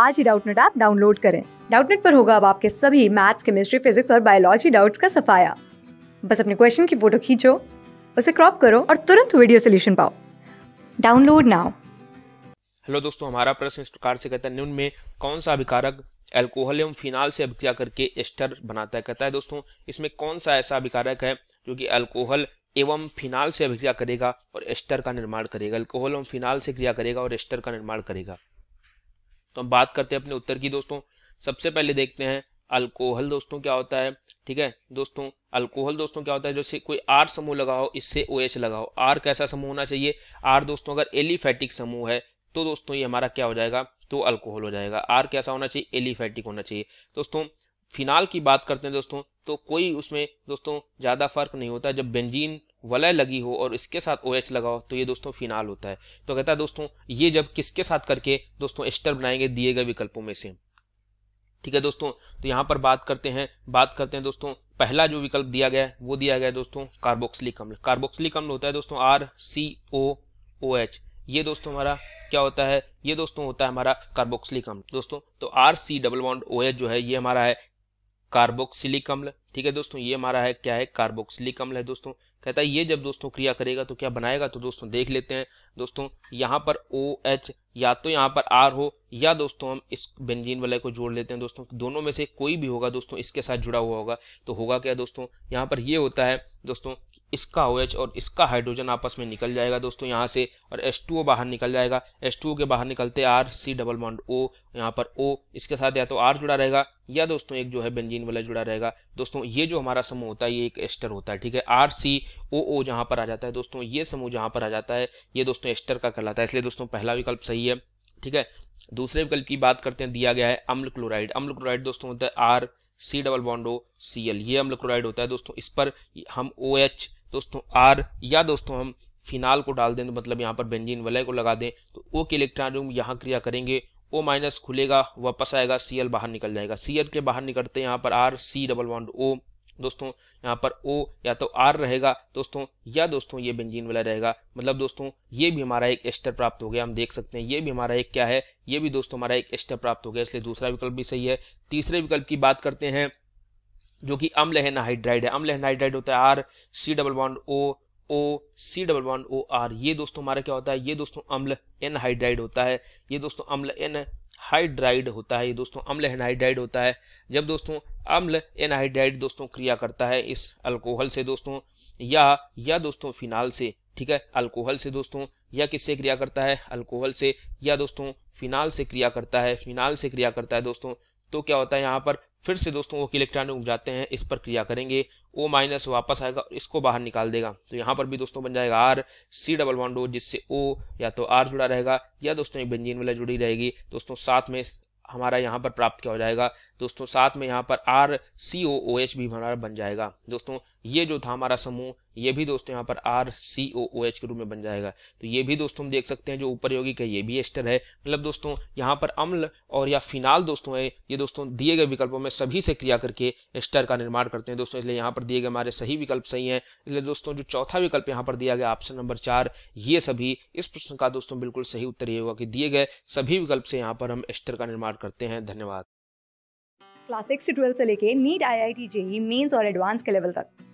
आज ही Doubtnut app download करें डाउटनेट पर होगा अब आपके सभी मैथ्स केमिस्ट्री फिजिक्स और बायोलॉजी डाउट्स का सफाया बस अपने क्वेश्चन की फोटो खींचो उसे क्रॉप करो और तुरंत वीडियो सोल्यूशन पाओ डाउनलोड नाउ हेलो दोस्तों हमारा प्रश्न इस प्रकार से कहता है निम्न में कौन सा अभिकारक एल्कोहल एवं फिनाल से अभिक्रिया करके एस्टर बनाता है कहता है दोस्तों इसमें कौन सा ऐसा अभिकारक है जो कि अल्कोहल एवं फिनाल से अभिक्रिया करेगा और एस्टर का निर्माण करेगा अल्कोहल एवं फिनाल से क्रिया करेगा और एस्टर का निर्माण करेगा तो हम बात करते हैं अपने उत्तर की दोस्तों सबसे पहले देखते हैं अल्कोहल दोस्तों क्या होता है ठीक है दोस्तों अल्कोहल दोस्तों क्या होता है जैसे कोई आर समूह लगाओ इससे ओ OH एच लगाओ आर कैसा समूह होना चाहिए आर दोस्तों अगर एलिफेटिक समूह है तो दोस्तों ये हमारा क्या हो जाएगा तो अल्कोहल हो जाएगा आर कैसा होना चाहिए एलिफेटिक होना चाहिए दोस्तों फिनाल की बात करते हैं दोस्तों तो कोई उसमें दोस्तों ज़्यादा फर्क नहीं होता जब बेंजीन वलय लगी हो और इसके साथ ओ OH लगाओ तो ये दोस्तों फिनाल होता है तो कहता है दोस्तों ये जब किसके साथ करके दोस्तों एस्टर बनाएंगे दिए गए विकल्पों में से ठीक है दोस्तों तो यहाँ पर बात करते हैं बात करते हैं दोस्तों पहला जो विकल्प दिया गया है वो दिया गया है दोस्तों कार्बोक्सिलिक अम्ल कार्बोक्सिलिक अम्ल होता है दोस्तों आर सी ओ ओ एच ये दोस्तों हमारा क्या होता है ये दोस्तों होता है हमारा कार्बोक्सिलिक अम्ल दोस्तों तो R C double bond O H जो है ये हमारा है कार्बोक्सिलिक अम्ल ठीक है दोस्तों ये हमारा है क्या है कार्बोक्सिलिक अम्ल है दोस्तों कहता है ये जब दोस्तों क्रिया करेगा तो क्या बनाएगा तो दोस्तों देख लेते हैं दोस्तों यहाँ पर ओ एच या तो यहाँ पर आर हो या दोस्तों हम इस बेंजीन वाले को जोड़ लेते हैं दोस्तों दोनों में से कोई भी होगा दोस्तों इसके साथ जुड़ा हुआ होगा तो होगा क्या दोस्तों यहाँ पर ये होता है दोस्तों इसका ओ OH और इसका हाइड्रोजन आपस में निकल जाएगा दोस्तों यहाँ से और H2O बाहर निकल जाएगा H2O के बाहर निकलते R C double bond O यहाँ पर O इसके साथ या तो R जुड़ा रहेगा या दोस्तों एक जो है बेंजीन वाला जुड़ा रहेगा दोस्तों ये जो हमारा समूह होता है ये एक एस्टर होता है ठीक है आर सी ओ ओ जहाँ पर आ जाता है दोस्तों ये समूह जहाँ पर आ जाता है ये दोस्तों एस्टर का कहलाता है इसलिए दोस्तों पहला विकल्प सही है ठीक है दूसरे विकल्प की बात करते हैं दिया गया है अम्ल क्लोराइड अम्ल क्लोराइड दोस्तों होता है R C double bond O C L ये अम्ल क्लोराइड होता है दोस्तों इस पर हम ओ OH, एच दोस्तों आर या दोस्तों हम फिनाल को डाल दें तो मतलब यहाँ पर बेंजीन वलय को लगा दें तो ओ के इलेक्ट्रॉन यहाँ क्रिया करेंगे ओ माइनस खुलेगा वापस आएगा सी एल बाहर निकल जाएगा सी एल के बाहर निकलते यहाँ पर R C double one O दोस्तों यहाँ पर ओ या तो आर रहेगा दोस्तों या दोस्तों ये बेंजीन वाला रहेगा मतलब दोस्तों ये भी हमारा एक एस्टर प्राप्त हो गया हम देख सकते हैं ये भी हमारा एक क्या है ये भी दोस्तों हमारा एक एस्टर प्राप्त हो गया इसलिए दूसरा विकल्प भी सही है तीसरे विकल्प की बात करते हैं जो कि अम्ल एनाहाइड्राइड है अम्ल एनाहाइड्राइड होता है R C double bond O O C double bond O R ये दोस्तों हमारा क्या होता है ये दोस्तों अम्ल हाइड्राइड होता है ये दोस्तों अम्ल एन हाइड्राइड होता है ये दोस्तों अम्ल एनहाइड्राइड होता है जब दोस्तों अम्ल एनहाइड्राइड दोस्तों क्रिया करता है इस अल्कोहल से दोस्तों या या दोस्तों फिनाल से ठीक है अल्कोहल से दोस्तों या किससे क्रिया करता है अल्कोहल से या दोस्तों फिनाल से क्रिया करता है फिनाल से क्रिया करता है दोस्तों तो क्या होता है यहाँ पर फिर से दोस्तों वकील इलेक्ट्रॉन जाते हैं इस पर क्रिया करेंगे ओ माइनस वापस आएगा और इसको बाहर निकाल देगा तो यहाँ पर भी दोस्तों बन जाएगा R C double one O जिससे ओ या तो आर जुड़ा रहेगा या दोस्तों एक बेंजीन वाला जुड़ी रहेगी दोस्तों साथ में हमारा यहाँ पर प्राप्त क्या हो जाएगा दोस्तों साथ में यहाँ पर आर सी ओ ओ एच भी हमारा बन जाएगा दोस्तों ये जो था हमारा समूह ये भी दोस्तों यहाँ पर आर सी ओ ओ एच के रूप में बन जाएगा तो ये भी दोस्तों हम देख सकते हैं जो ऊपर यौगिक है ये भी एस्टर है मतलब दोस्तों यहाँ पर अम्ल और या फिनाल दोस्तों है ये दोस्तों दिए गए विकल्पों में सभी से क्रिया करके एस्टर का निर्माण करते हैं दोस्तों इसलिए यहाँ पर दिए गए हमारे सही विकल्प सही हैं इसलिए दोस्तों जो चौथा विकल्प यहाँ पर दिया गया ऑप्शन नंबर चार ये सभी इस प्रश्न का दोस्तों बिल्कुल सही उत्तर ये होगा कि दिए गए सभी विकल्प से यहाँ पर हम एस्टर का निर्माण करते हैं धन्यवाद क्लास सिक्स से ट्वेल्थ से लेके NEET I I T JEE mains और एडवांस के लेवल तक